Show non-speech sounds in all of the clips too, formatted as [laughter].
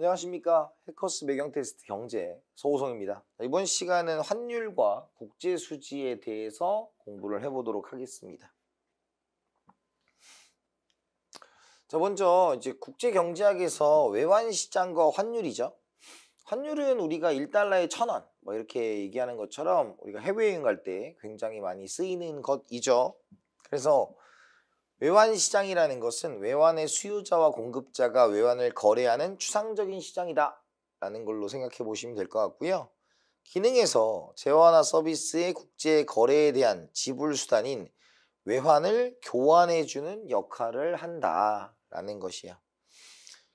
안녕하십니까 해커스 배경 테스트 경제 서우성입니다 이번 시간은 환율과 국제수지에 대해서 공부를 해보도록 하겠습니다 자 먼저 이제 국제경제학에서 외환시장과 환율이죠 환율은 우리가 1달러에 1,000원 뭐 이렇게 얘기하는 것처럼 우리가 해외여행 갈 때 굉장히 많이 쓰이는 것이죠 그래서 외환시장이라는 것은 외환의 수요자와 공급자가 외환을 거래하는 추상적인 시장이다 라는 걸로 생각해 보시면 될 것 같고요. 기능에서 재화나 서비스의 국제 거래에 대한 지불 수단인 외환을 교환해 주는 역할을 한다라는 것이에요.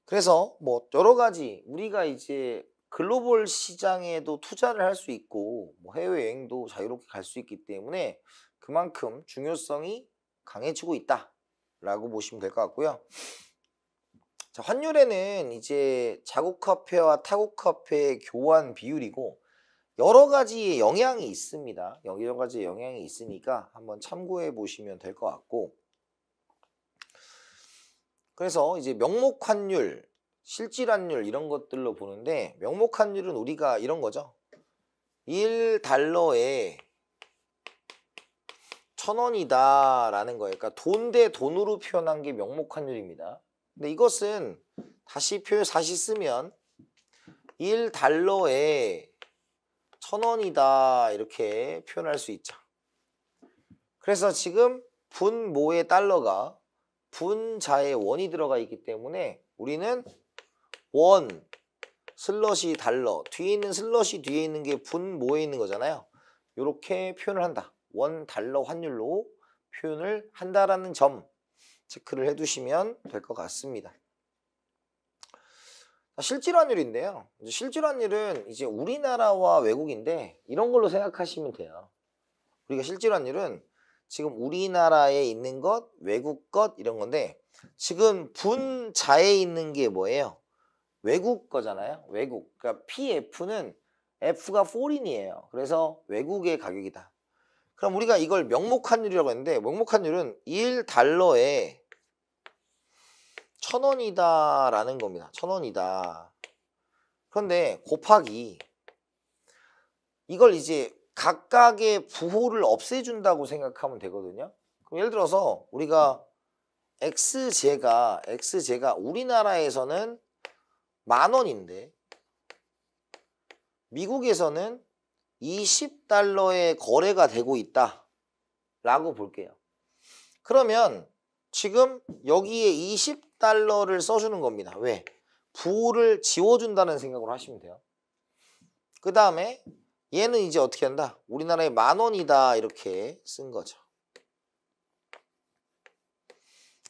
그래서 뭐 여러 가지 우리가 이제 글로벌 시장에도 투자를 할 수 있고 뭐 해외여행도 자유롭게 갈 수 있기 때문에 그만큼 중요성이 강해지고 있다 라고 보시면 될 것 같고요 자, 환율에는 이제 자국화폐와 타국화폐의 교환 비율이고 여러 가지 의 영향이 있습니다. 여러 가지 의 영향이 있으니까 한번 참고해 보시면 될 것 같고 그래서 이제 명목 환율, 실질 환율 이런 것들로 보는데 명목 환율은 우리가 이런 거죠. 1달러에 천 원이다라는 거예요. 그러니까 돈 대 돈으로 표현한 게 명목환율입니다. 근데 이것은 다시 표현 다시 쓰면 1달러에 천 원이다 이렇게 표현할 수 있죠. 그래서 지금 분모의 달러가 분자의 원이 들어가 있기 때문에 우리는 원 슬러시 달러 뒤에 있는 슬러시 뒤에 있는 게 분모에 있는 거잖아요. 이렇게 표현을 한다. 원 달러 환율로 표현을 한다라는 점 체크를 해두시면 될 것 같습니다. 실질 환율인데요. 실질 환율은 이제 우리나라와 외국인데 이런 걸로 생각하시면 돼요. 우리가 실질 환율은 지금 우리나라에 있는 것, 외국 것 이런 건데 지금 분자에 있는 게 뭐예요? 외국 거잖아요. 외국. 그러니까 PF는 F가 포린이에요. 그래서 외국의 가격이다. 그럼 우리가 이걸 명목환율이라고 했는데 명목환율은 1달러에 1 0 0 0원이다 라는 겁니다. 1 0 0 0원이다 그런데 곱하기 이걸 이제 각각의 부호를 없애준다고 생각하면 되거든요. 그럼 예를 들어서 우리가 x제가 x제가 우리나라에서는 만원인데 미국에서는 20달러의 거래가 되고 있다 라고 볼게요 그러면 지금 여기에 20달러를 써주는 겁니다 왜? 부를 지워준다는 생각으로 하시면 돼요 그 다음에 얘는 이제 어떻게 한다? 우리나라에 만원이다 이렇게 쓴 거죠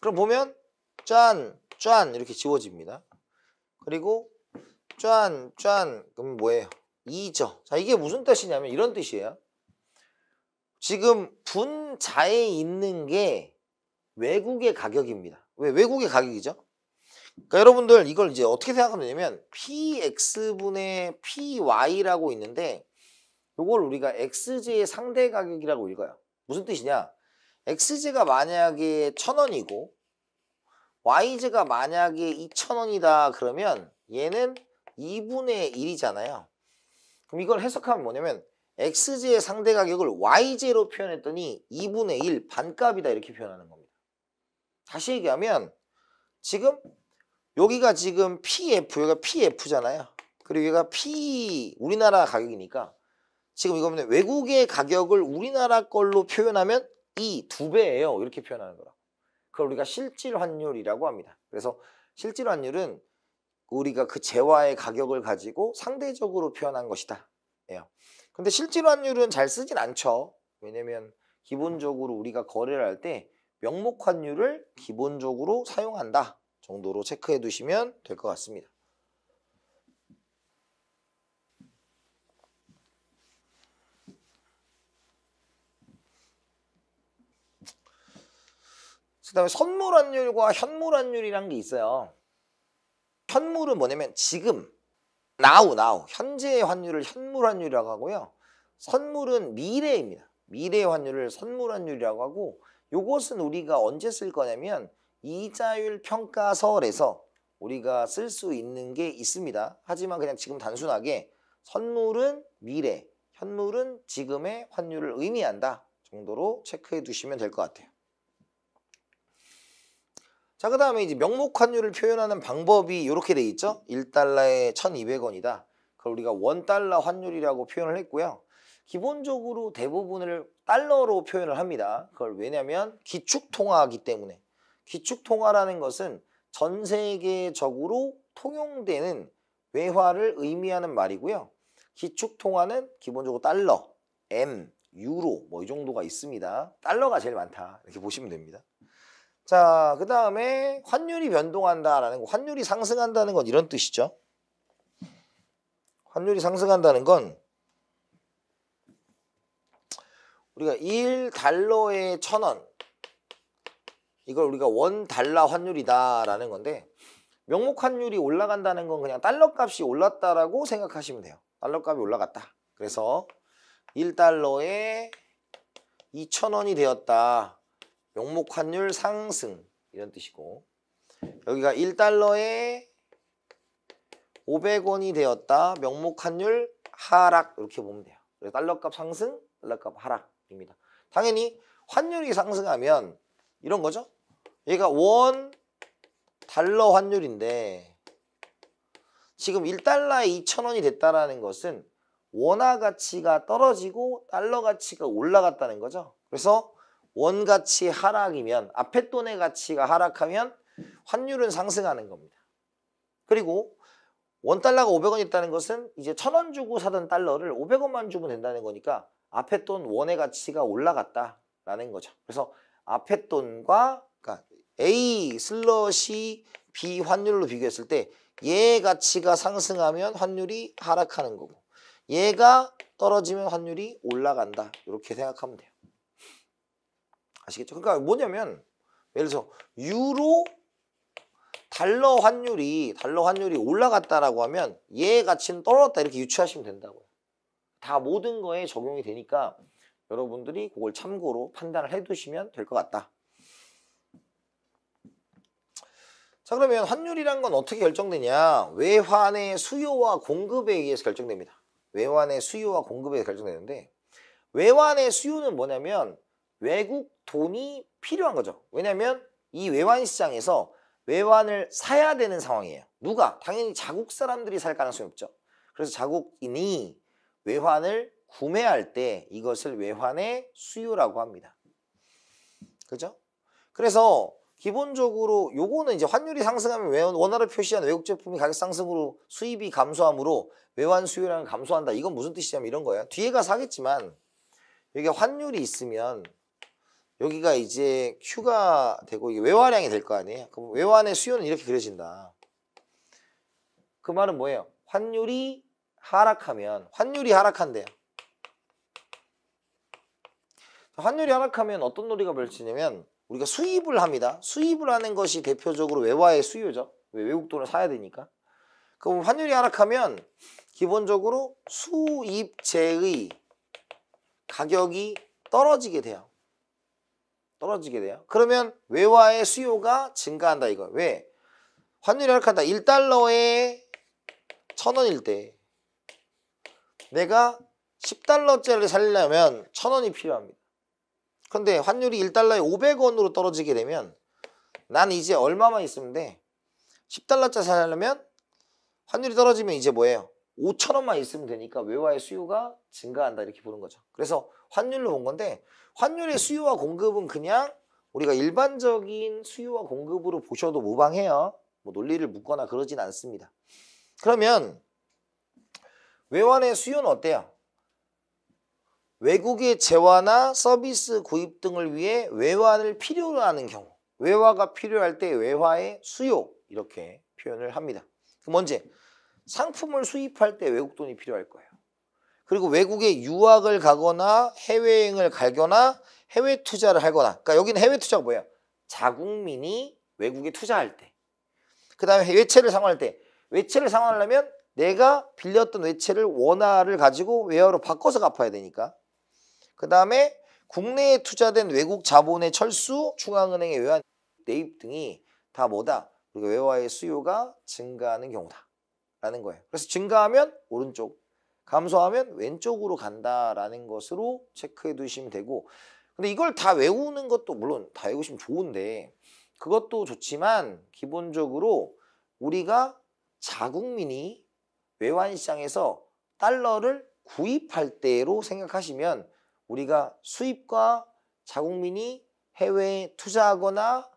그럼 보면 짠, 짠 이렇게 지워집니다 그리고 짠, 짠 그럼 뭐예요? 이죠 자, 이게 무슨 뜻이냐면 이런 뜻이에요. 지금 분자에 있는 게 외국의 가격입니다. 왜 외국의 가격이죠? 그러니까 여러분들 이걸 이제 어떻게 생각하면 되냐면 px분의 py라고 있는데 이걸 우리가 xj의 상대 가격이라고 읽어요. 무슨 뜻이냐? xj가 만약에 1000원이고 yj가 만약에 2000원이다 그러면 얘는 2분의 1이잖아요. 그럼 이걸 해석하면 뭐냐면 XJ의 상대 가격을 YJ로 표현했더니 2분의 1 반값이다 이렇게 표현하는 겁니다. 다시 얘기하면 지금 여기가 지금 PF, 여기가 PF잖아요. 그리고 여기가 P 우리나라 가격이니까 지금 이거 보면 외국의 가격을 우리나라 걸로 표현하면 이 두 배예요. 이렇게 표현하는 거라. 그걸 우리가 실질 환율이라고 합니다. 그래서 실질 환율은 우리가 그 재화의 가격을 가지고 상대적으로 표현한 것이다. 예요. 근데 실질 환율은 잘 쓰진 않죠. 왜냐면 기본적으로 우리가 거래를 할 때 명목 환율을 기본적으로 사용한다 정도로 체크해 두시면 될 것 같습니다. 그 다음에 선물 환율과 현물 환율이란 게 있어요. 현물은 뭐냐면 지금 now now 현재의 환율을 현물 환율이라고 하고요. 선물은 미래입니다. 미래의 환율을 선물 환율이라고 하고 요것은 우리가 언제 쓸 거냐면 이자율 평가서에서 우리가 쓸 수 있는 게 있습니다. 하지만 그냥 지금 단순하게 선물은 미래, 현물은 지금의 환율을 의미한다 정도로 체크해 두시면 될 것 같아요. 자, 그 다음에 이제 명목환율을 표현하는 방법이 이렇게 돼 있죠. 1달러에 1,200원이다. 그걸 우리가 원달러 환율이라고 표현을 했고요. 기본적으로 대부분을 달러로 표현을 합니다. 그걸 왜냐면 하 기축통화이기 때문에. 기축통화라는 것은 전 세계적으로 통용되는 외화를 의미하는 말이고요. 기축통화는 기본적으로 달러, M, 유로 뭐 이 정도가 있습니다. 달러가 제일 많다 이렇게 보시면 됩니다. 자, 그 다음에 환율이 변동한다라는 거, 환율이 상승한다는 건 이런 뜻이죠. 환율이 상승한다는 건 우리가 1달러에 1,000원 이걸 우리가 원달러 환율이다라는 건데 명목 환율이 올라간다는 건 그냥 달러 값이 올랐다라고 생각하시면 돼요. 달러 값이 올라갔다. 그래서 1달러에 2,000원이 되었다. 명목 환율 상승 이런 뜻이고 여기가 1달러에 500원이 되었다. 명목 환율 하락 이렇게 보면 돼요. 그래서 달러값 상승, 달러값 하락입니다. 당연히 환율이 상승하면 이런 거죠. 얘가 원 달러 환율인데 지금 1달러에 2천원이 됐다라는 것은 원화 가치가 떨어지고 달러 가치가 올라갔다는 거죠. 그래서 원가치 하락이면 앞에 돈의 가치가 하락하면 환율은 상승하는 겁니다. 그리고 원달러가 500원 있다는 것은 이제 1 0 0 0원 주고 사던 달러를 500원만 주면 된다는 거니까 앞에 돈 원의 가치가 올라갔다라는 거죠. 그래서 앞에 돈과 그러니까 A 슬러시 B 환율로 비교했을 때 얘 가치가 상승하면 환율이 하락하는 거고 얘가 떨어지면 환율이 올라간다. 이렇게 생각하면 돼요. 아시겠죠? 그러니까 뭐냐면 예를 들어서 유로 달러 환율이 달러 환율이 올라갔다라고 하면 얘 가치는 떨어졌다 이렇게 유추하시면 된다고요. 다 모든 거에 적용이 되니까 여러분들이 그걸 참고로 판단을 해두시면 될 것 같다. 자 그러면 환율이란 건 어떻게 결정되냐 외환의 수요와 공급에 의해서 결정됩니다 외환의 수요와 공급에 의해서 결정되는데 외환의 수요는 뭐냐면 외국 돈이 필요한 거죠. 왜냐하면 이 외환 시장에서 외환을 사야 되는 상황이에요. 누가? 당연히 자국 사람들이 살 가능성이 없죠. 그래서 자국인이 외환을 구매할 때 이것을 외환의 수요라고 합니다. 그죠? 그래서 기본적으로 요거는 이제 환율이 상승하면 외환 원화를 표시한 외국 제품이 가격 상승으로 수입이 감소함으로 외환 수요량을 감소한다. 이건 무슨 뜻이냐면 이런 거예요. 뒤에 가서 하겠지만 여기 환율이 있으면 여기가 이제 Q가 되고 이게 외화량이 될 거 아니에요. 그럼 외환의 수요는 이렇게 그려진다. 그 말은 뭐예요? 환율이 하락하면 환율이 하락한대요. 환율이 하락하면 어떤 놀이가 벌치냐면 우리가 수입을 합니다. 수입을 하는 것이 대표적으로 외화의 수요죠. 외국 돈을 사야 되니까. 그럼 환율이 하락하면 기본적으로 수입재의 가격이 떨어지게 돼요. 떨어지게 돼요. 그러면 외화의 수요가 증가한다 이거. 왜? 환율이 하락한다. 1달러에 1,000원일 때 내가 10달러짜리를 살려면 리 1,000원이 필요합니다. 근데 환율이 1달러에 500원으로 떨어지게 되면 난 이제 얼마만 있으면 돼? 10달러짜리 살려면 환율이 떨어지면 이제 뭐예요? 5천원만 있으면 되니까 외화의 수요가 증가한다 이렇게 보는 거죠. 그래서 환율로 본 건데 환율의 수요와 공급은 그냥 우리가 일반적인 수요와 공급으로 보셔도 무방해요. 뭐 논리를 묻거나 그러진 않습니다. 그러면 외환의 수요는 어때요? 외국의 재화나 서비스 구입 등을 위해 외환을 필요로 하는 경우 외화가 필요할 때 외화의 수요 이렇게 표현을 합니다. 그럼 언제? 상품을 수입할 때 외국 돈이 필요할 거예요. 그리고 외국에 유학을 가거나 해외여행을 가거나 해외 투자를 하거나 그러니까 여기는 해외 투자가 뭐예요? 자국민이 외국에 투자할 때그 다음에 외채를 상환할 때 외채를 상환하려면 내가 빌렸던 외채를 원화를 가지고 외화로 바꿔서 갚아야 되니까 그 다음에 국내에 투자된 외국 자본의 철수, 중앙은행의 외환 대입 등이 다 뭐다? 우리가 외화의 수요가 증가하는 경우다 라는 거예요 그래서 증가하면 오른쪽 감소하면 왼쪽으로 간다라는 것으로 체크해 두시면 되고 근데 이걸 다 외우는 것도 물론 다 외우시면 좋은데 그것도 좋지만 기본적으로 우리가 자국민이 외환시장에서 달러를 구입할 때로 생각하시면 우리가 수입과 자국민이 해외에 투자하거나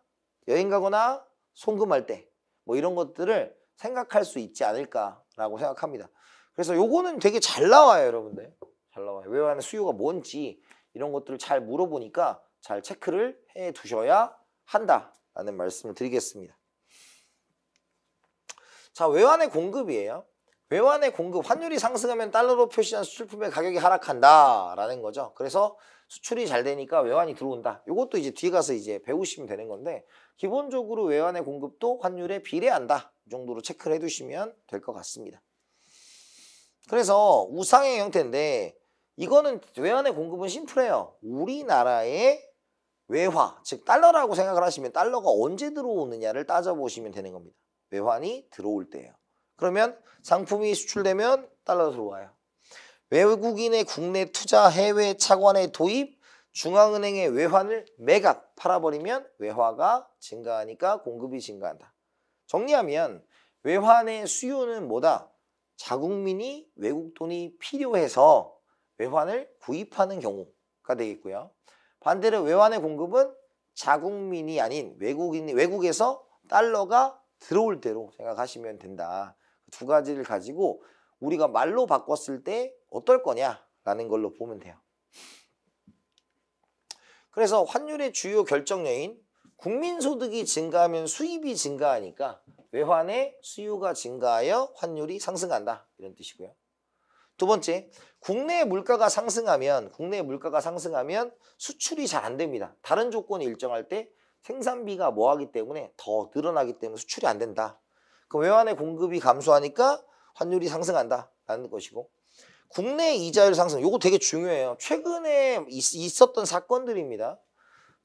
여행 가거나 송금할 때 뭐 이런 것들을 생각할 수 있지 않을까라고 생각합니다. 그래서 요거는 되게 잘 나와요, 여러분들. 잘 나와요. 외환의 수요가 뭔지 이런 것들을 잘 물어보니까 잘 체크를 해 두셔야 한다라는 말씀을 드리겠습니다. 자, 외환의 공급이에요. 외환의 공급, 환율이 상승하면 달러로 표시한 수출품의 가격이 하락한다라는 거죠. 그래서 수출이 잘 되니까 외환이 들어온다. 요것도 이제 뒤에 가서 이제 배우시면 되는 건데 기본적으로 외환의 공급도 환율에 비례한다. 이 정도로 체크를 해두시면 될 것 같습니다. 그래서 우상의 형태인데 이거는 외환의 공급은 심플해요. 우리나라의 외화, 즉 달러라고 생각을 하시면 달러가 언제 들어오느냐를 따져보시면 되는 겁니다. 외환이 들어올 때예요. 그러면 상품이 수출되면 달러 들어와요. 외국인의 국내 투자, 해외 차관의 도입, 중앙은행의 외환을 매각, 팔아버리면 외화가 증가하니까 공급이 증가한다. 정리하면 외환의 수요는 뭐다? 자국민이 외국 돈이 필요해서 외환을 구입하는 경우가 되겠고요. 반대로 외환의 공급은 자국민이 아닌 외국인 외국에서 달러가 들어올 대로 생각하시면 된다. 두 가지를 가지고 우리가 말로 바꿨을 때 어떨 거냐라는 걸로 보면 돼요. 그래서 환율의 주요 결정 요인 국민소득이 증가하면 수입이 증가하니까 외환의 수요가 증가하여 환율이 상승한다. 이런 뜻이고요. 두 번째, 국내 물가가 상승하면 국내 물가가 상승하면 수출이 잘 안 됩니다. 다른 조건이 일정할 때 생산비가 뭐하기 때문에 더 늘어나기 때문에 수출이 안 된다. 그럼 외환의 공급이 감소하니까 환율이 상승한다라는 것이고 국내 이자율 상승, 요거 되게 중요해요. 최근에 있, 있었던 사건들입니다.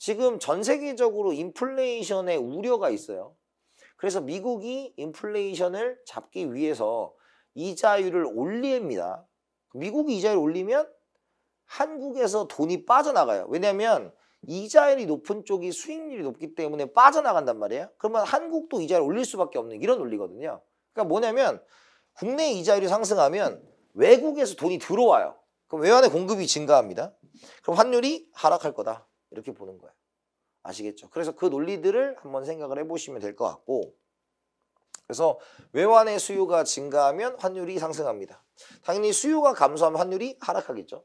지금 전 세계적으로 인플레이션의 우려가 있어요. 그래서 미국이 인플레이션을 잡기 위해서 이자율을 올립니다. 미국이 이자율 올리면 한국에서 돈이 빠져나가요. 왜냐하면 이자율이 높은 쪽이 수익률이 높기 때문에 빠져나간단 말이에요. 그러면 한국도 이자율 올릴 수밖에 없는 이런 논리거든요. 그러니까 뭐냐면 국내 이자율이 상승하면 외국에서 돈이 들어와요. 그럼 외환의 공급이 증가합니다. 그럼 환율이 하락할 거다. 이렇게 보는 거예요. 아시겠죠? 그래서 그 논리들을 한번 생각을 해보시면 될 것 같고 그래서 외환의 수요가 증가하면 환율이 상승합니다. 당연히 수요가 감소하면 환율이 하락하겠죠.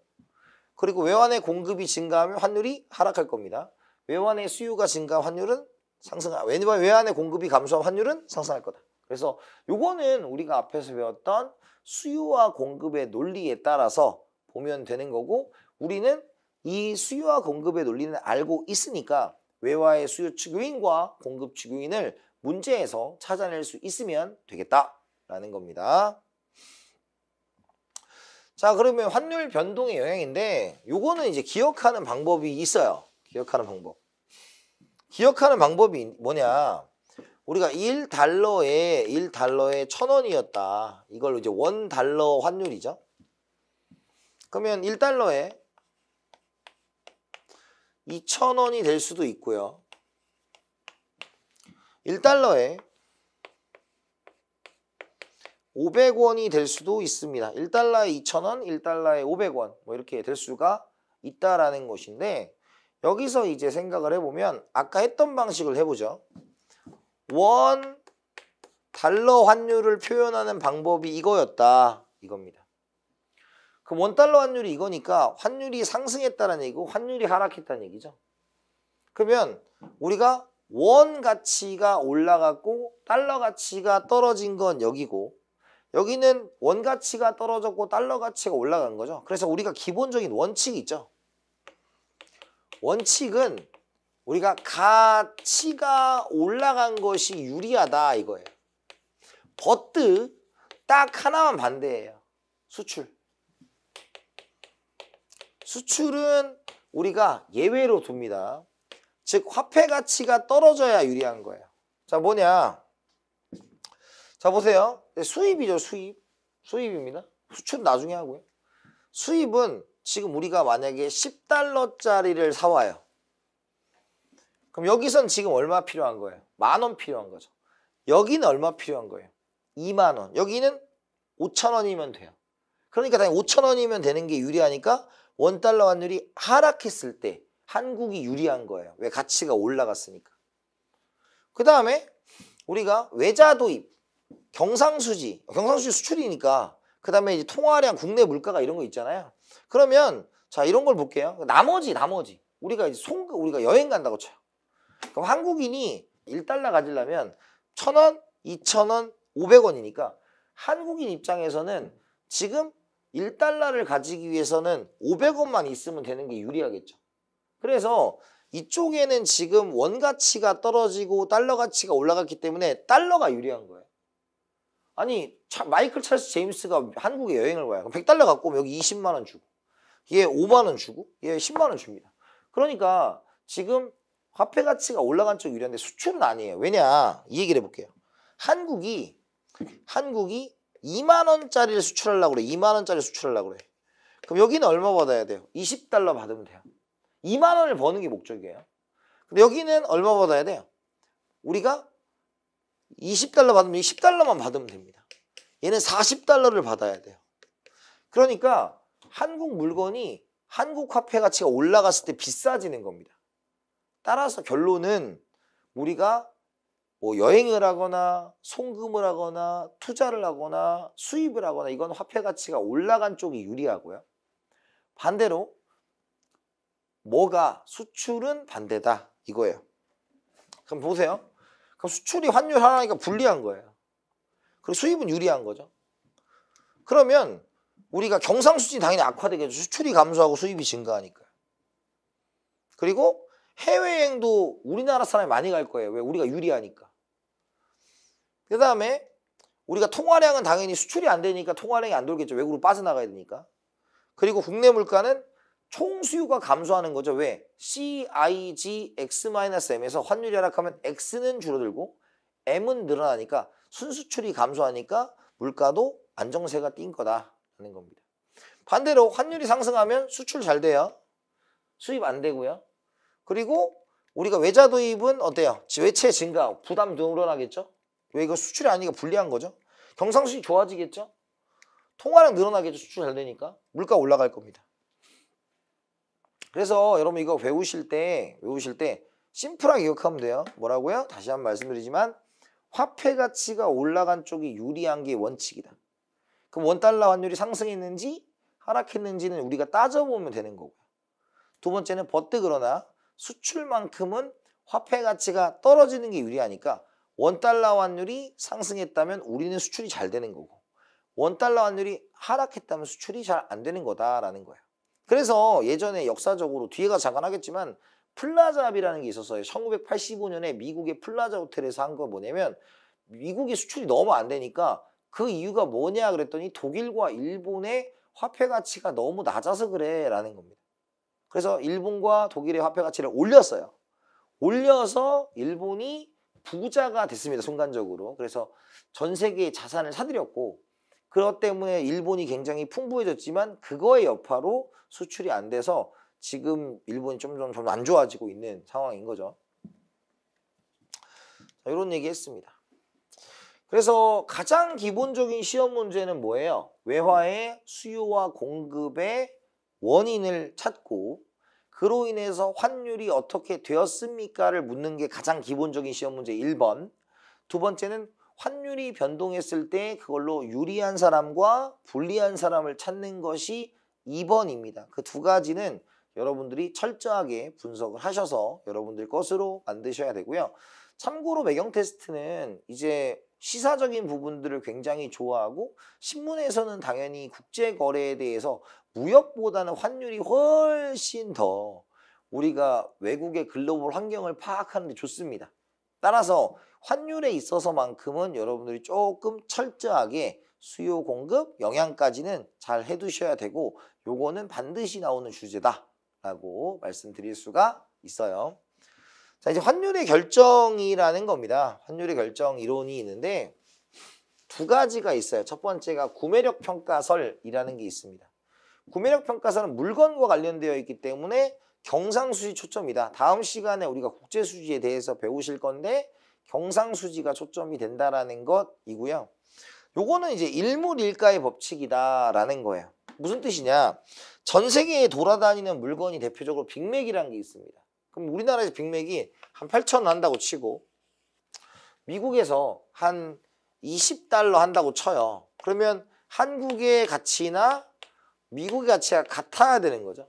그리고 외환의 공급이 증가하면 환율이 하락할 겁니다. 외환의 수요가 증가하면 환율은 상승, 아, 왜냐면 외환의 공급이 감소하면 환율은 상승할 거다. 그래서 요거는 우리가 앞에서 배웠던 수요와 공급의 논리에 따라서 보면 되는 거고 우리는 이 수요와 공급의 논리는 알고 있으니까 외화의 수요 추구인과 공급 추구인을 문제에서 찾아낼 수 있으면 되겠다라는 겁니다. 자 그러면 환율 변동의 영향인데 요거는 이제 기억하는 방법이 있어요. 기억하는 방법. 기억하는 방법이 뭐냐 우리가 1달러에 1달러에 1000원이었다. 이걸 이제 1달러 환율이죠. 그러면 1달러에 2,000원이 될 수도 있고요. 1달러에 500원이 될 수도 있습니다. 1달러에 2,000원, 1달러에 500원 뭐 이렇게 될 수가 있다라는 것인데 여기서 이제 생각을 해보면 아까 했던 방식을 해보죠. 원 달러 환율을 표현하는 방법이 이거였다 이겁니다. 그 원달러 환율이 이거니까 환율이 상승했다는 얘기고 환율이 하락했다는 얘기죠. 그러면 우리가 원 가치가 올라갔고 달러 가치가 떨어진 건 여기고 여기는 원 가치가 떨어졌고 달러 가치가 올라간 거죠. 그래서 우리가 기본적인 원칙이 있죠. 원칙은 우리가 가치가 올라간 것이 유리하다 이거예요. 버트 딱 하나만 반대예요. 수출. 수출은 우리가 예외로 둡니다. 즉 화폐 가치가 떨어져야 유리한 거예요. 자 뭐냐. 자 보세요. 수입이죠 수입. 수입입니다. 수출 은 나중에 하고요. 수입은 지금 우리가 만약에 10달러짜리를 사와요. 그럼 여기선 지금 얼마 필요한 거예요? 만 원 필요한 거죠. 여기는 얼마 필요한 거예요? 2만 원. 여기는 5천 원이면 돼요. 그러니까 당연히 5천 원이면 되는 게 유리하니까 원달러 환율이 하락했을 때 한국이 유리한 거예요. 왜? 가치가 올라갔으니까. 그 다음에 우리가 외자 도입, 경상수지, 경상수지 수출이니까 그 다음에 이제 통화량, 국내 물가가 이런 거 있잖아요. 그러면 자 이런 걸 볼게요. 나머지 나머지 우리가 이제 송 우리가 여행 간다고 쳐요. 그럼 한국인이 1달러 가지려면 1,000원, 2,000원, 500원이니까 한국인 입장에서는 지금 1달러를 가지기 위해서는 500원만 있으면 되는 게 유리하겠죠. 그래서 이쪽에는 지금 원 가치가 떨어지고 달러 가치가 올라갔기 때문에 달러가 유리한 거예요. 아니 차, 마이클 찰스 제임스가 한국에 여행을 와요. 100달러 갖고 오면 여기 20만 원 주고 얘 5만 원 주고 얘 10만 원 줍니다. 그러니까 지금 화폐 가치가 올라간 쪽이 유리한데 수출은 아니에요. 왜냐 이 얘기를 해볼게요. 한국이 한국이 2만 원짜리를 수출하려고 그래. 2만 원짜리 수출하려고 그래. 그럼 여기는 얼마 받아야 돼요? 20달러 받으면 돼요. 2만 원을 버는 게 목적이에요. 근데 여기는 얼마 받아야 돼요? 우리가 20달러 받으면 10달러만 받으면 됩니다. 얘는 40달러를 받아야 돼요. 그러니까 한국 물건이 한국 화폐 가치가 올라갔을 때 비싸지는 겁니다. 따라서 결론은 우리가 뭐 여행을 하거나 송금을 하거나 투자를 하거나 수입을 하거나 이건 화폐 가치가 올라간 쪽이 유리하고요. 반대로 뭐가 수출은 반대다 이거예요. 그럼 보세요. 그럼 수출이 환율 하나니까 불리한 거예요. 그리고 수입은 유리한 거죠. 그러면 우리가 경상수지 당연히 악화되겠죠. 수출이 감소하고 수입이 증가하니까. 그리고 해외여행도 우리나라 사람이 많이 갈 거예요. 왜? 우리가 유리하니까. 그 다음에 우리가 통화량은 당연히 수출이 안 되니까 통화량이 안 돌겠죠. 외국으로 빠져나가야 되니까. 그리고 국내 물가는 총 수요가 감소하는 거죠. 왜? CIG X-M에서 환율이 하락하면 X는 줄어들고 M은 늘어나니까 순수출이 감소하니까 물가도 안정세가 띈 거다라는 겁니다. 반대로 환율이 상승하면 수출 잘 돼요. 수입 안 되고요. 그리고 우리가 외자 도입은 어때요? 외채 증가, 부담 늘어나겠죠? 왜 이거 수출이 아니니까 불리한 거죠. 경상수지 좋아지겠죠. 통화량 늘어나겠죠. 수출 잘 되니까. 물가 올라갈 겁니다. 그래서 여러분 이거 외우실 때 외우실 때 심플하게 기억하면 돼요. 뭐라고요? 다시 한 번 말씀드리지만 화폐 가치가 올라간 쪽이 유리한 게 원칙이다. 그럼 원달러 환율이 상승했는지 하락했는지는 우리가 따져보면 되는 거고요. 두 번째는 버뜩 그러나 수출만큼은 화폐 가치가 떨어지는 게 유리하니까 원달러 환율이 상승했다면 우리는 수출이 잘 되는 거고 원달러 환율이 하락했다면 수출이 잘 안 되는 거다라는 거예요. 그래서 예전에 역사적으로 뒤에가 잠깐 하겠지만플라자비라는게 있었어요. 1985년에 미국의 플라자 호텔에서 한 거 뭐냐면 미국이 수출이 너무 안 되니까 그 이유가 뭐냐 그랬더니 독일과 일본의 화폐 가치가 너무 낮아서 그래 라는 겁니다. 그래서 일본과 독일의 화폐 가치를 올렸어요. 올려서 일본이 부자가 됐습니다. 순간적으로. 그래서 전 세계의 자산을 사들였고 그것 때문에 일본이 굉장히 풍부해졌지만 그거의 여파로 수출이 안 돼서 지금 일본이 좀좀안 좋아지고 있는 상황인 거죠. 자, 이런 얘기 했습니다. 그래서 가장 기본적인 시험 문제는 뭐예요? 외화의 수요와 공급의 원인을 찾고 그로 인해서 환율이 어떻게 되었습니까를 묻는 게 가장 기본적인 시험 문제 1번. 두 번째는 환율이 변동했을 때 그걸로 유리한 사람과 불리한 사람을 찾는 것이 2번입니다. 그 두 가지는 여러분들이 철저하게 분석을 하셔서 여러분들 것으로 만드셔야 되고요. 참고로 매경 테스트는 이제 시사적인 부분들을 굉장히 좋아하고 신문에서는 당연히 국제 거래에 대해서 무역보다는 환율이 훨씬 더 우리가 외국의 글로벌 환경을 파악하는 데 좋습니다. 따라서 환율에 있어서만큼은 여러분들이 조금 철저하게 수요 공급 영향까지는 잘 해두셔야 되고 요거는 반드시 나오는 주제다라고 말씀드릴 수가 있어요. 자 이제 환율의 결정이라는 겁니다. 환율의 결정 이론이 있는데 두 가지가 있어요. 첫 번째가 구매력 평가설이라는 게 있습니다. 구매력 평가사는 물건과 관련되어 있기 때문에 경상수지 초점이다. 다음 시간에 우리가 국제수지에 대해서 배우실 건데 경상수지가 초점이 된다라는 것이고요. 요거는 이제 일물일가의 법칙이다라는 거예요. 무슨 뜻이냐? 전 세계에 돌아다니는 물건이 대표적으로 빅맥이라는 게 있습니다. 그럼 우리나라에서 빅맥이 한 8천 원 한다고 치고 미국에서 한 20달러 한다고 쳐요. 그러면 한국의 가치나 미국의 가치가 같아야 되는 거죠.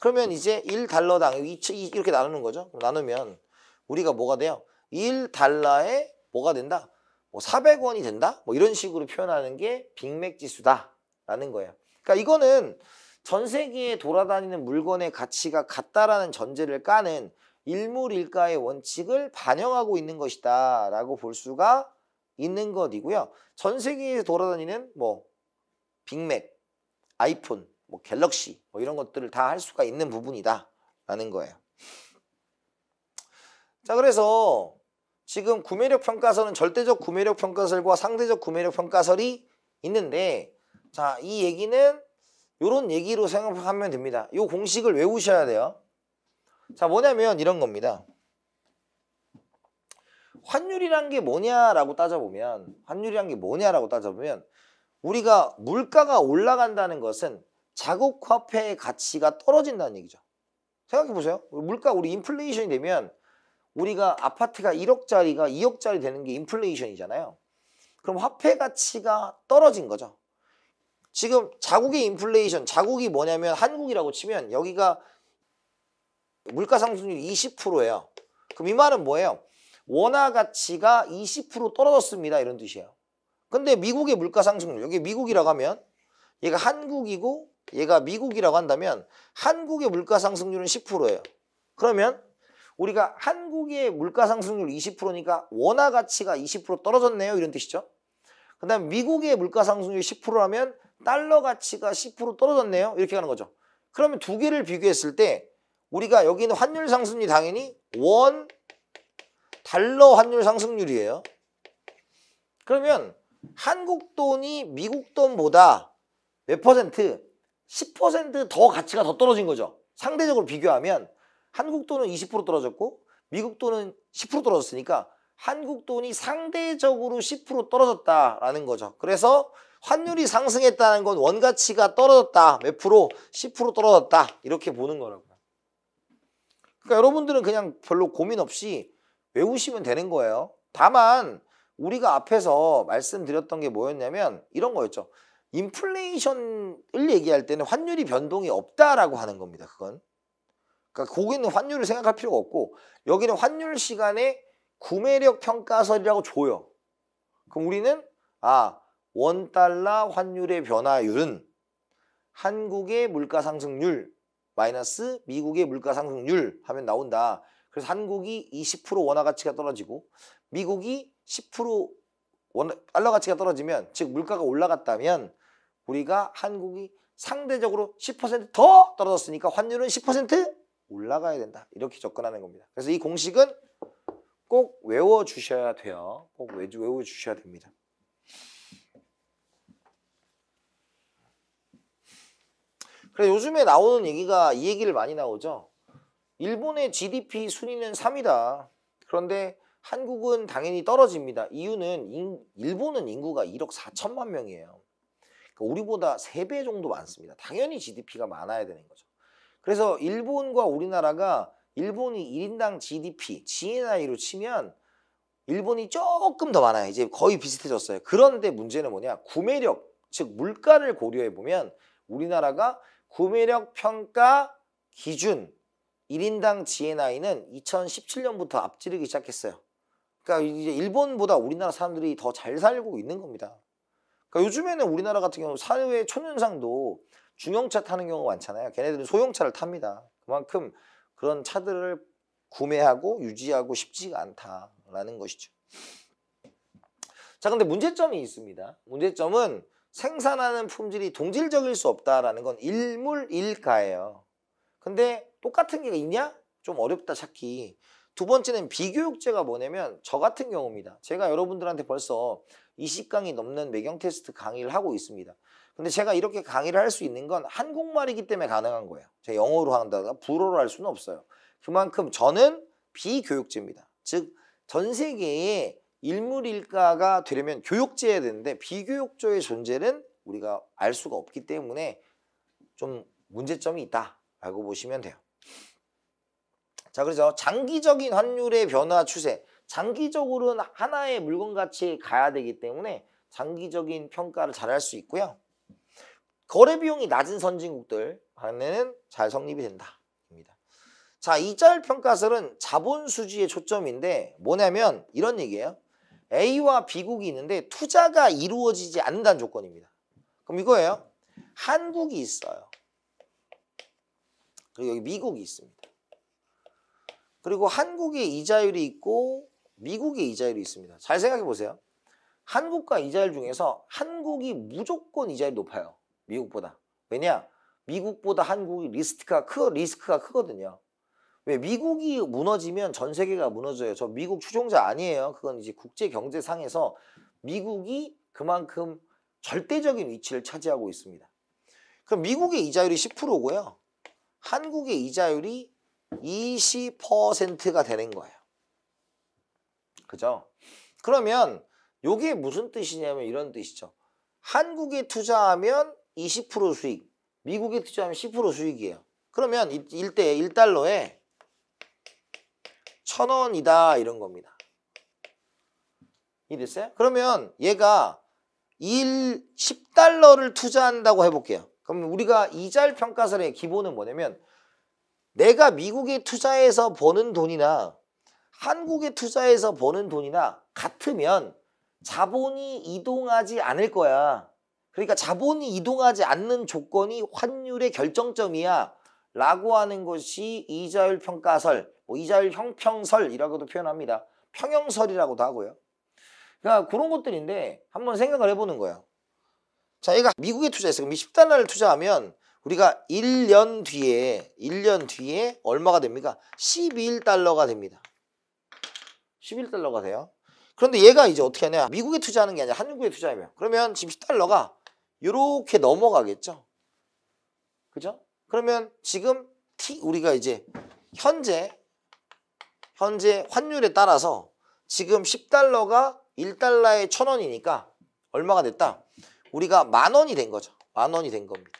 그러면 이제 1달러당 이렇게 나누는 거죠. 나누면 우리가 뭐가 돼요? 1달러에 뭐가 된다? 뭐 400원이 된다? 뭐 이런 식으로 표현하는 게 빅맥 지수다라는 거예요. 그러니까 이거는 전 세계에 돌아다니는 물건의 가치가 같다라는 전제를 까는 일물일가의 원칙을 반영하고 있는 것이다 라고 볼 수가 있는 것이고요. 전 세계에 돌아다니는 뭐 빅맥, 아이폰, 뭐 갤럭시 뭐 이런 것들을 다 할 수가 있는 부분이다라는 거예요. 자 그래서 지금 구매력 평가서는 절대적 구매력 평가설과 상대적 구매력 평가설이 있는데 자이 얘기는 이런 얘기로 생각하면 됩니다. 이 공식을 외우셔야 돼요. 자 뭐냐면 이런 겁니다. 환율이란 게 뭐냐라고 따져보면 환율이란 게 뭐냐라고 따져보면 우리가 물가가 올라간다는 것은 자국화폐의 가치가 떨어진다는 얘기죠. 생각해 보세요. 물가 우리 인플레이션이 되면 우리가 아파트가 1억짜리가 2억짜리 되는 게 인플레이션이잖아요. 그럼 화폐 가치가 떨어진 거죠. 지금 자국의 인플레이션, 자국이 뭐냐면 한국이라고 치면 여기가 물가 상승률 20%예요. 그럼 이 말은 뭐예요? 원화 가치가 20% 떨어졌습니다. 이런 뜻이에요. 근데 미국의 물가 상승률 여기 미국이라고 하면 얘가 한국이고 얘가 미국이라고 한다면 한국의 물가 상승률은 10%예요. 그러면 우리가 한국의 물가 상승률 20%니까 원화 가치가 20% 떨어졌네요. 이런 뜻이죠. 그다음 미국의 물가 상승률 10%라면 달러 가치가 10% 떨어졌네요. 이렇게 가는 거죠. 그러면 두 개를 비교했을 때 우리가 여기는 환율 상승률이 당연히 원 달러 환율 상승률이에요. 그러면 한국 돈이 미국 돈보다 몇 퍼센트? 10%더 가치가 더 떨어진 거죠. 상대적으로 비교하면 한국 돈은 20% 떨어졌고 미국 돈은 10% 떨어졌으니까 한국 돈이 상대적으로 10% 떨어졌다라는 거죠. 그래서 환율이 상승했다는 건 원가치가 떨어졌다. 몇 프로? 10% 떨어졌다. 이렇게 보는 거라고요. 그러니까 여러분들은 그냥 별로 고민 없이 외우시면 되는 거예요. 다만 우리가 앞에서 말씀드렸던 게 뭐였냐면 이런 거였죠. 인플레이션을 얘기할 때는 환율이 변동이 없다라고 하는 겁니다. 그건. 그러니까 거기는 환율을 생각할 필요가 없고 여기는 환율 시간에 구매력 평가설이라고 줘요. 그럼 우리는 아, 원달러 환율의 변화율은 한국의 물가 상승률 마이너스 미국의 물가 상승률 하면 나온다. 그래서 한국이 20% 원화 가치가 떨어지고 미국이 10%원 달러 가치가 떨어지면 즉 물가가 올라갔다면 우리가 한국이 상대적으로 10%더 떨어졌으니까 환율은 10% 올라가야 된다. 이렇게 접근하는 겁니다. 그래서 이 공식은 꼭 외워 주셔야 돼요. 꼭 외워 주셔야 됩니다. 그래 서 요즘에 나오는 얘기가 이 얘기를 많이 나오죠. 일본의 GDP 순위는 3이다. 그런데 한국은 당연히 떨어집니다. 이유는 인, 일본은 인구가 1억 4천만 명이에요. 그러니까 우리보다 3배 정도 많습니다. 당연히 GDP가 많아야 되는 거죠. 그래서 일본과 우리나라가 일본이 1인당 GDP, GNI로 치면 일본이 조금 더 많아요. 이제 거의 비슷해졌어요. 그런데 문제는 뭐냐? 구매력, 즉 물가를 고려해 보면 우리나라가 구매력 평가 기준 1인당 GNI는 2017년부터 앞지르기 시작했어요. 그러니까 이제 일본보다 우리나라 사람들이 더 잘 살고 있는 겁니다. 그러니까 요즘에는 우리나라 같은 경우 사회 초년상도 중형차 타는 경우가 많잖아요. 걔네들은 소형차를 탑니다. 그만큼 그런 차들을 구매하고 유지하고 쉽지가 않다라는 것이죠. 자, 근데 문제점이 있습니다. 문제점은 생산하는 품질이 동질적일 수 없다라는 건 일물일가예요. 근데 똑같은 게 있냐? 좀 어렵다 찾기. 두 번째는 비교육제가 뭐냐면 저 같은 경우입니다. 제가 여러분들한테 벌써 20강이 넘는 매경 테스트 강의를 하고 있습니다. 근데 제가 이렇게 강의를 할 수 있는 건 한국말이기 때문에 가능한 거예요. 제가 영어로 한다가 불어로 할 수는 없어요. 그만큼 저는 비교육제입니다. 즉 전 세계의 일물일가가 되려면 교육제여야 되는데 비교육제의 존재는 우리가 알 수가 없기 때문에 좀 문제점이 있다라고 보시면 돼요. 자, 그래서 장기적인 환율의 변화 추세. 장기적으로는 하나의 물건 가치에 가야 되기 때문에 장기적인 평가를 잘 할 수 있고요. 거래 비용이 낮은 선진국들 안에는 잘 성립이 된다. 입니다. 자, 이 짤 평가설은 자본 수지의 초점인데 뭐냐면 이런 얘기예요. A와 B국이 있는데 투자가 이루어지지 않는다는 조건입니다. 그럼 이거예요. 한국이 있어요. 그리고 여기 미국이 있습니다. 그리고 한국의 이자율이 있고 미국의 이자율이 있습니다. 잘 생각해 보세요. 한국과 이자율 중에서 한국이 무조건 이자율 이 높아요. 미국보다. 왜냐? 미국보다 한국이 리스크가 크 리스크가 크거든요. 왜 미국이 무너지면 전 세계가 무너져요. 저 미국 추종자 아니에요. 그건 이제 국제 경제상에서 미국이 그만큼 절대적인 위치를 차지하고 있습니다. 그럼 미국의 이자율이 10%고요. 한국의 이자율이 20%가 되는 거예요. 그죠? 그러면 이게 무슨 뜻이냐면 이런 뜻이죠. 한국에 투자하면 20% 수익, 미국에 투자하면 10% 수익이에요. 그러면 1대 1달러에 1000원이다 이런 겁니다. 이해됐어요? 그러면 얘가 1, 10달러를 투자한다고 해볼게요. 그럼 우리가 이자율 평가설의 기본은 뭐냐면 내가 미국에 투자해서 버는 돈이나 한국에 투자해서 버는 돈이나 같으면 자본이 이동하지 않을 거야. 그러니까 자본이 이동하지 않는 조건이 환율의 결정점이야. 라고 하는 것이 이자율 평가설, 뭐 이자율 형평설이라고도 표현합니다. 평형설이라고도 하고요. 그러니까 그런 것들인데 한번 생각을 해보는 거예요. 자, 얘가 미국에 투자했어요. 그럼 10달러를 투자하면 우리가 1년 뒤에 1년 뒤에 얼마가 됩니까? 11달러가 됩니다. 11달러가 돼요. 그런데 얘가 이제 어떻게 하냐? 미국에 투자하는 게 아니라 한국에 투자하면 그러면 지금 10달러가 이렇게 넘어가겠죠. 그죠? 그러면 지금 T 우리가 이제 현재 현재 환율에 따라서 지금 10달러가 1달러에 1000원이니까 얼마가 됐다? 우리가 만 원이 된 거죠. 만 원이 된 겁니다.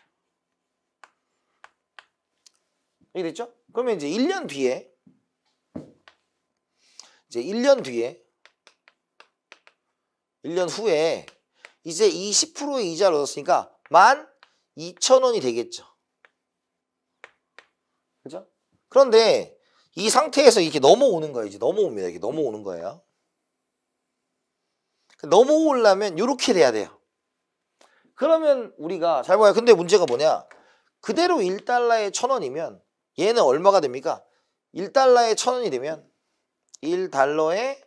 이랬죠? 그러면 이제 1년 뒤에 이제 1년 뒤에 1년 후에 이제 20%의 이자를 얻었으니까 만2 0 0 0원이 되겠죠. 그죠? 그런데 이 상태에서 이렇게 넘어오는 거예요. 이제 넘어옵니다. 이게 넘어오는 거예요. 넘어오려면 이렇게 돼야 돼요. 그러면 우리가 잘 봐요. 근데 문제가 뭐냐? 그대로 1달러에 1000원이면 얘는 얼마가 됩니까? 1달러에 1 0 0 0원이 되면 1달러에 1 0 0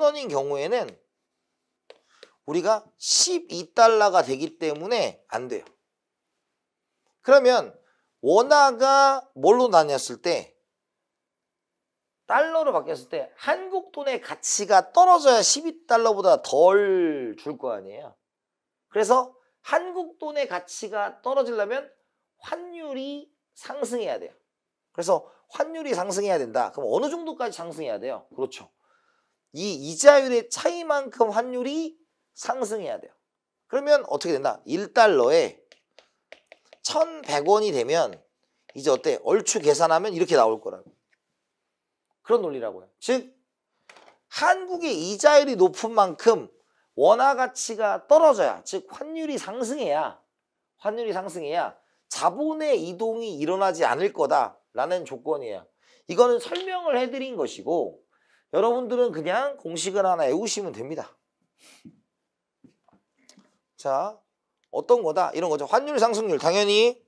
0원인 경우에는 우리가 12달러가 되기 때문에 안 돼요. 그러면 원화가 뭘로 나뉘었을 때 달러로 바뀌었을 때 한국 돈의 가치가 떨어져야 12달러보다 덜 줄 거 아니에요. 그래서 한국 돈의 가치가 떨어지려면 환율이 상승해야 돼요. 그래서 환율이 상승해야 된다. 그럼 어느 정도까지 상승해야 돼요? 그렇죠. 이 이자율의 차이만큼 환율이 상승해야 돼요. 그러면 어떻게 된다? 1달러에 1,100원이 되면 이제 어때? 얼추 계산하면 이렇게 나올 거라고. 그런 논리라고요. 즉 한국의 이자율이 높은 만큼 원화 가치가 떨어져야 즉 환율이 상승해야 환율이 상승해야 자본의 이동이 일어나지 않을 거다라는 조건이에요. 이거는 설명을 해드린 것이고 여러분들은 그냥 공식을 하나 외우시면 됩니다. 자, 어떤 거다? 이런 거죠. 환율 상승률 당연히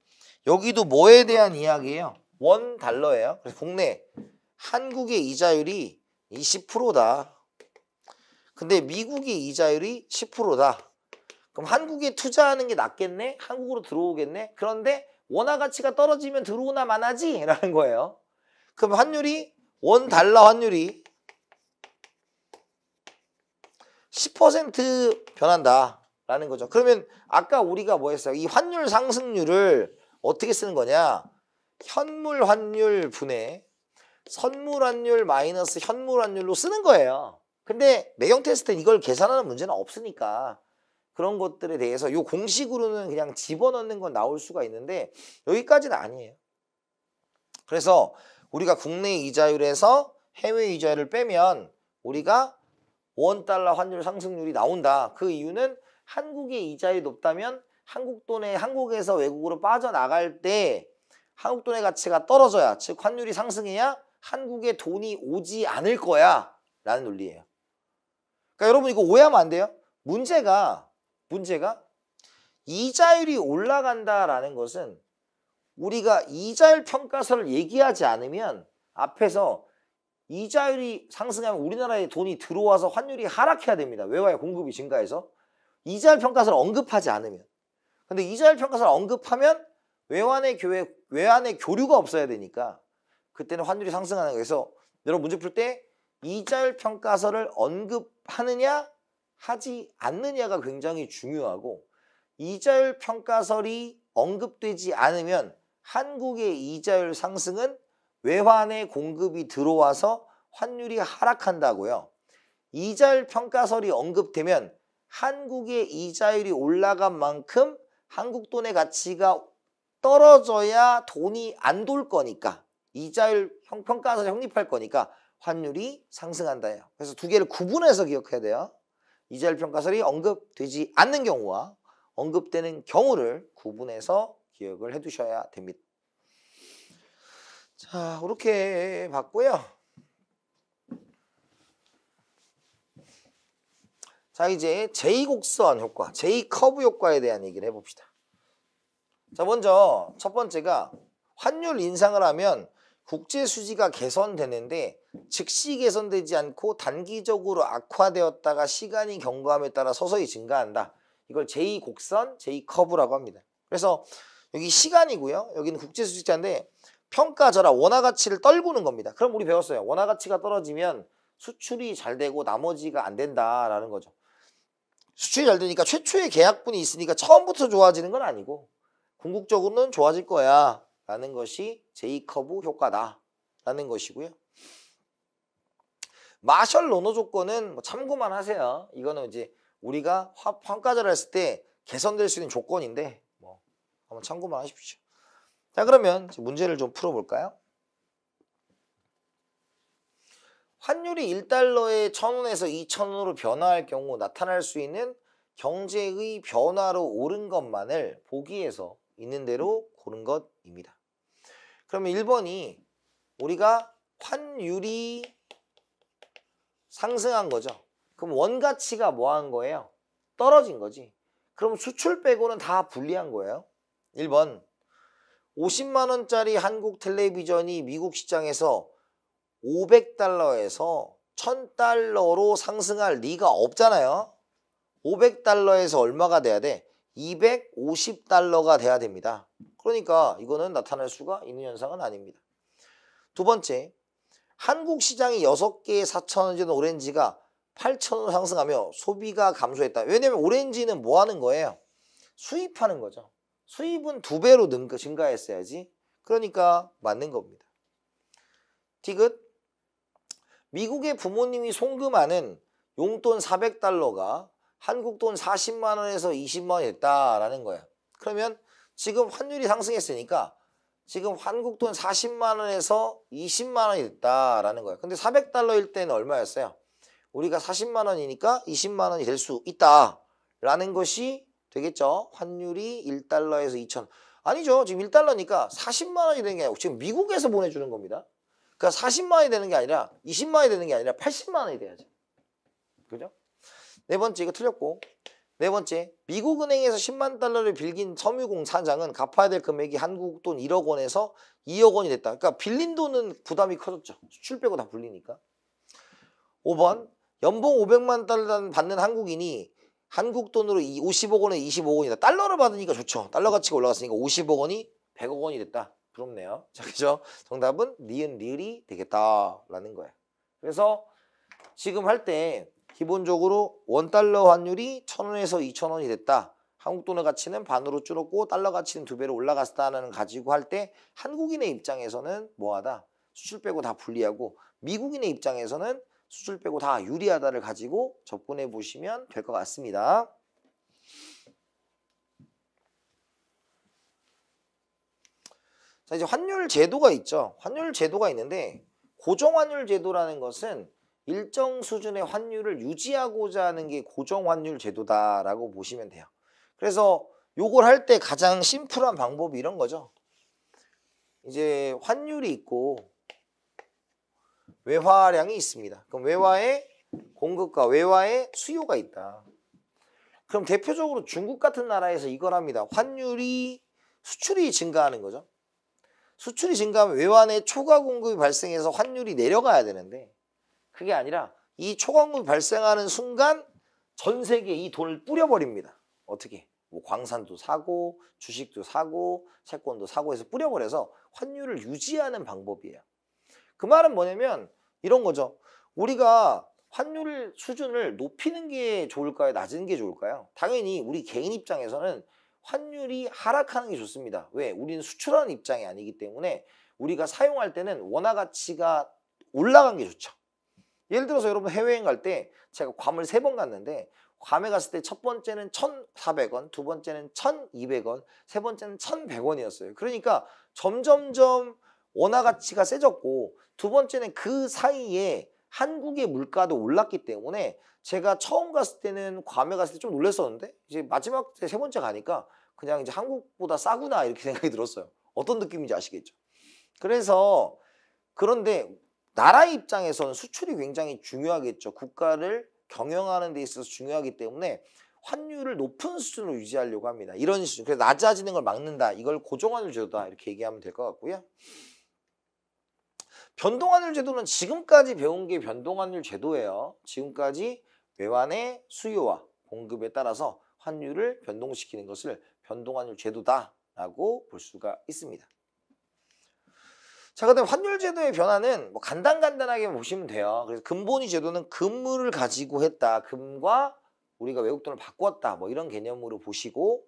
여기도 뭐에 대한 이야기예요? 원 달러예요. 그래서 국내 한국의 이자율이 20%다. 근데 미국의 이자율이 10%다. 그럼 한국에 투자하는 게 낫겠네? 한국으로 들어오겠네? 그런데 원화 가치가 떨어지면 들어오나 마나지? [laughs] 라는 거예요. 그럼 환율이 원 달러 환율이 10% 변한다라는 거죠. 그러면 아까 우리가 뭐 했어요? 이 환율 상승률을 어떻게 쓰는 거냐? 현물 환율 분해 선물 환율 마이너스 현물 환율로 쓰는 거예요. 근데 매경 테스트는 이걸 계산하는 문제는 없으니까 그런 것들에 대해서 이 공식으로는 그냥 집어넣는 건 나올 수가 있는데 여기까지는 아니에요. 그래서 우리가 국내 이자율에서 해외 이자율을 빼면 우리가 원달러 환율 상승률이 나온다. 그 이유는 한국의 이자율이 높다면 한국 돈에 한국에서 외국으로 빠져나갈 때 한국 돈의 가치가 떨어져야 즉 환율이 상승해야 한국에 돈이 오지 않을 거야 라는 논리예요. 그러니까 여러분 이거 오해하면 안 돼요. 문제가 문제가 이자율이 올라간다라는 것은 우리가 이자율 평가서를 얘기하지 않으면 앞에서 이자율이 상승하면 우리나라에 돈이 들어와서 환율이 하락해야 됩니다. 외화의 공급이 증가해서. 이자율 평가서를 언급하지 않으면. 근데 이자율 평가서를 언급하면 외환의 교회, 외환의 교류가 없어야 되니까 그때는 환율이 상승하는 거에서 여러분 문제 풀 때 이자율 평가서를 언급하느냐 하지 않느냐가 굉장히 중요하고 이자율 평가설이 언급되지 않으면 한국의 이자율 상승은 외환의 공급이 들어와서 환율이 하락한다고요. 이자율 평가설이 언급되면 한국의 이자율이 올라간 만큼 한국 돈의 가치가 떨어져야 돈이 안 돌 거니까 이자율 평가설이 확립할 거니까 환율이 상승한다요. 그래서 두 개를 구분해서 기억해야 돼요. 이자율 평가설이 언급되지 않는 경우와 언급되는 경우를 구분해서 기억을 해두셔야 됩니다. 자, 이렇게 봤고요. 자, 이제 제2곡선 효과, 제2커브 효과에 대한 얘기를 해봅시다. 자, 먼저 첫 번째가 환율 인상을 하면 국제 수지가 개선되는데 즉시 개선되지 않고 단기적으로 악화되었다가 시간이 경과함에 따라 서서히 증가한다. 이걸 제2곡선, 제2커브라고 합니다. 그래서 여기 시간이고요. 여기는 국제수식자인데 평가절하 원화가치를 떨구는 겁니다. 그럼 우리 배웠어요. 원화가치가 떨어지면 수출이 잘 되고 나머지가 안 된다라는 거죠. 수출이 잘 되니까 최초의 계약분이 있으니까 처음부터 좋아지는 건 아니고 궁극적으로는 좋아질 거야 라는 것이 제이커브 효과다 라는 것이고요. 마셜 로노 조건은 뭐 참고만 하세요. 이거는 이제 우리가 화, 환가절 했을 때 개선될 수 있는 조건인데 뭐 한번 참고만 하십시오. 자 그러면 문제를 좀 풀어볼까요? 환율이 1달러에 1,000원에서 2,000원으로 변화할 경우 나타날 수 있는 경제의 변화로 오른 것만을 보기에서 있는 대로 고른 것입니다. 그러면 1번이 우리가 환율이 상승한 거죠. 그럼 원가치가 뭐한 거예요? 떨어진 거지. 그럼 수출 빼고는 다 불리한 거예요. 1번 50만 원짜리 한국 텔레비전이 미국 시장에서 500달러에서 1000달러로 상승할 리가 없잖아요. 500달러에서 얼마가 돼야 돼? 250달러가 돼야 됩니다. 그러니까 이거는 나타날 수가 있는 현상은 아닙니다. 두 번째, 한국 시장이 6개에 4천원이던 오렌지가 8천원 상승하며 소비가 감소했다. 왜냐면 오렌지는 뭐 하는 거예요? 수입하는 거죠. 수입은 두 배로 증가했어야지. 그러니까 맞는 겁니다. 티귿 미국의 부모님이 송금하는 용돈 400달러가 한국 돈 40만 원에서 20만 원이 됐다라는 거야. 그러면 지금 환율이 상승했으니까 지금 한국 돈 40만 원에서 20만 원이 됐다라는 거예요. 근데 400달러일 때는 얼마였어요? 우리가 40만 원이니까 20만 원이 될 수 있다라는 것이 되겠죠. 환율이 1달러에서 2천. 아니죠. 지금 1달러니까 40만 원이 되는 게 아니고 지금 미국에서 보내주는 겁니다. 그러니까 40만 원이 되는 게 아니라 20만 원이 되는 게 아니라 80만 원이 돼야죠. 그죠? 네 번째 이거 틀렸고 네 번째, 미국은행에서 10만 달러를 빌긴 섬유공 사장은 갚아야 될 금액이 한국 돈 1억 원에서 2억 원이 됐다. 그러니까 빌린 돈은 부담이 커졌죠. 수출 빼고 다 불리니까. 5번, 연봉 500만 달러 받는 한국인이 한국 돈으로 50억 원에 25억 원이다. 달러를 받으니까 좋죠. 달러 가치가 올라갔으니까 50억 원이 100억 원이 됐다. 부럽네요. [laughs] 자, 그죠? 정답은 니은 리을이 되겠다라는 거예요. 그래서 지금 할때 기본적으로 원달러 환율이 1 0 0 0원에서2 0 0 0원이 됐다. 한국 돈의 가치는 반으로 줄었고 달러 가치는 두 배로 올라갔다는 가지고 할 때 한국인의 입장에서는 뭐하다? 수출 빼고 다 불리하고 미국인의 입장에서는 수출 빼고 다 유리하다를 가지고 접근해 보시면 될 것 같습니다. 자 이제 환율 제도가 있죠. 환율 제도가 있는데 고정환율 제도라는 것은 일정 수준의 환율을 유지하고자 하는 게 고정 환율 제도다라고 보시면 돼요. 그래서 요걸 할 때 가장 심플한 방법이 이런 거죠. 이제 환율이 있고 외화량이 있습니다. 그럼 외화에 공급과 외화에 수요가 있다. 그럼 대표적으로 중국 같은 나라에서 이걸 합니다. 환율이 수출이 증가하는 거죠. 수출이 증가하면 외환의 초과 공급이 발생해서 환율이 내려가야 되는데 그게 아니라 이 초과금 발생하는 순간 전 세계에 이 돈을 뿌려버립니다. 어떻게? 뭐 광산도 사고 주식도 사고 채권도 사고 해서 뿌려버려서 환율을 유지하는 방법이에요. 그 말은 뭐냐면 이런 거죠. 우리가 환율 수준을 높이는 게 좋을까요? 낮은 게 좋을까요? 당연히 우리 개인 입장에서는 환율이 하락하는 게 좋습니다. 왜? 우리는 수출하는 입장이 아니기 때문에 우리가 사용할 때는 원화 가치가 올라간 게 좋죠. 예를 들어서 여러분 해외여행 갈 때 제가 괌을 세 번 갔는데 괌에 갔을 때 첫 번째는 1 4 0 0 원두 번째는 1 2 0 0 원세 번째는 1 1 0 0 원이었어요 그러니까 점점점 원화 가치가 세졌고 두 번째는 그 사이에 한국의 물가도 올랐기 때문에 제가 처음 갔을 때는 괌에 갔을 때 좀 놀랐었는데 이제 마지막 세 번째 가니까 그냥 이제 한국보다 싸구나 이렇게 [laughs] 생각이 들었어요. 어떤 느낌인지 아시겠죠? 그래서 그런데 나라 입장에서는 수출이 굉장히 중요하겠죠. 국가를 경영하는 데 있어서 중요하기 때문에 환율을 높은 수준으로 유지하려고 합니다. 이런 수준. 그래서 낮아지는 걸 막는다. 이걸 고정환율 제도다. 이렇게 얘기하면 될 것 같고요. 변동환율 제도는 지금까지 배운 게 변동환율 제도예요. 지금까지 외환의 수요와 공급에 따라서 환율을 변동시키는 것을 변동환율 제도다라고 볼 수가 있습니다. 자, 그다음 환율 제도의 변화는 뭐 간단간단하게 보시면 돼요. 그래서 금본위 제도는 금을 물 가지고 했다. 금과 우리가 외국 돈을 바꿨다. 뭐 이런 개념으로 보시고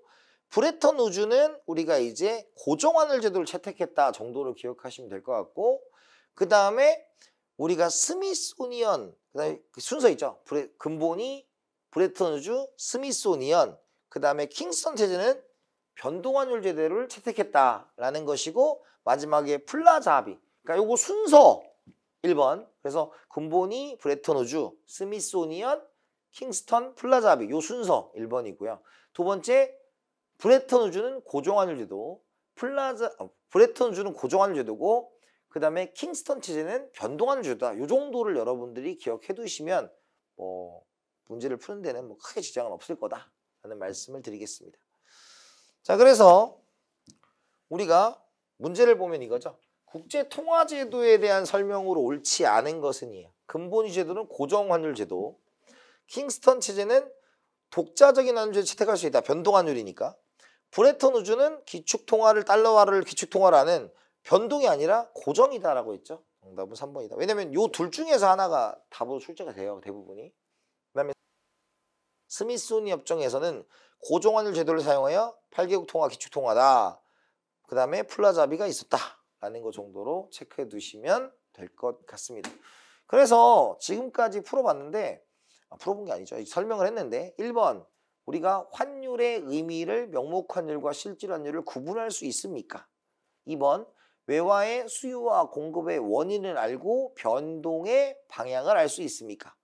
브레턴 우주는 우리가 이제 고정환율 제도를 채택했다 정도로 기억하시면 될 것 같고 그 다음에 우리가 스미소니언 그다음에 그 순서 있죠. 브레, 금본이 브레턴 우주, 스미소니언 그 다음에 킹스턴 체제는 변동환율 제도를 채택했다라는 것이고 마지막에 플라자비. 그러니까 요거 순서 1번. 그래서 근본이 브레턴 우주, 스미소니언, 킹스턴, 플라자비 요 순서 1번이고요. 두 번째 브레턴 우주는 고정환율 제도, 플라자 어, 브레턴 우주는 고정환율 제도고 그다음에 킹스턴 체제는 변동환율 제도다. 요 정도를 여러분들이 기억해 두시면 뭐 문제를 푸는 데는 뭐 크게 지장은 없을 거다라는 말씀을 드리겠습니다. 자, 그래서 우리가 문제를 보면 이거죠. 국제통화제도에 대한 설명으로 옳지 않은 것은이에요. 근본위 제도는 고정환율 제도, 킹스턴 체제는 독자적인 환율을 채택할 수 있다. 변동환율이니까. 브레턴 우주는 기축통화를 달러화를 기축통화라는 변동이 아니라 고정이다라고 했죠. 정답은 3번이다. 왜냐면 요 둘 중에서 하나가 답으로 출제가 돼요. 대부분이. 그다음에 스미소니 협정에서는 고정환율 제도를 사용하여 8개국 통화 기축통화다. 그 다음에 플라자비가 있었다라는 것 정도로 체크해 두시면 될 것 같습니다. 그래서 지금까지 풀어봤는데 아, 풀어본 게 아니죠. 설명을 했는데 1번 우리가 환율의 의미를 명목환율과 실질환율을 구분할 수 있습니까? 2번 외화의 수요와 공급의 원인을 알고 변동의 방향을 알 수 있습니까?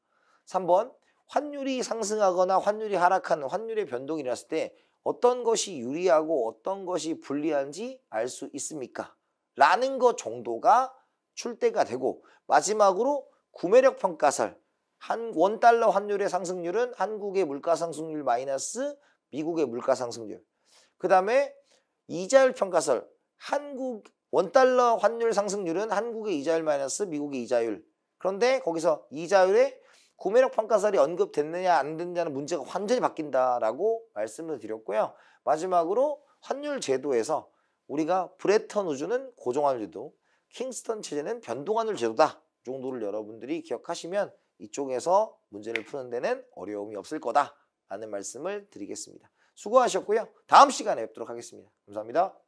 3번 환율이 상승하거나 환율이 하락하는 환율의 변동이 났을때 어떤 것이 유리하고 어떤 것이 불리한지 알 수 있습니까? 라는 것 정도가 출대가 되고 마지막으로 구매력 평가설 한 원달러 환율의 상승률은 한국의 물가 상승률 마이너스 미국의 물가 상승률 그 다음에 이자율 평가설 한국 원달러 환율 상승률은 한국의 이자율 마이너스 미국의 이자율 그런데 거기서 이자율의 구매력 평가설이 언급됐느냐 안 됐느냐는 문제가 완전히 바뀐다라고 말씀을 드렸고요. 마지막으로 환율 제도에서 우리가 브레턴 우주는 고정환율 제도, 킹스턴 체제는 변동환율 제도다 정도를 여러분들이 기억하시면 이쪽에서 문제를 푸는 데는 어려움이 없을 거다라는 말씀을 드리겠습니다. 수고하셨고요. 다음 시간에 뵙도록 하겠습니다. 감사합니다.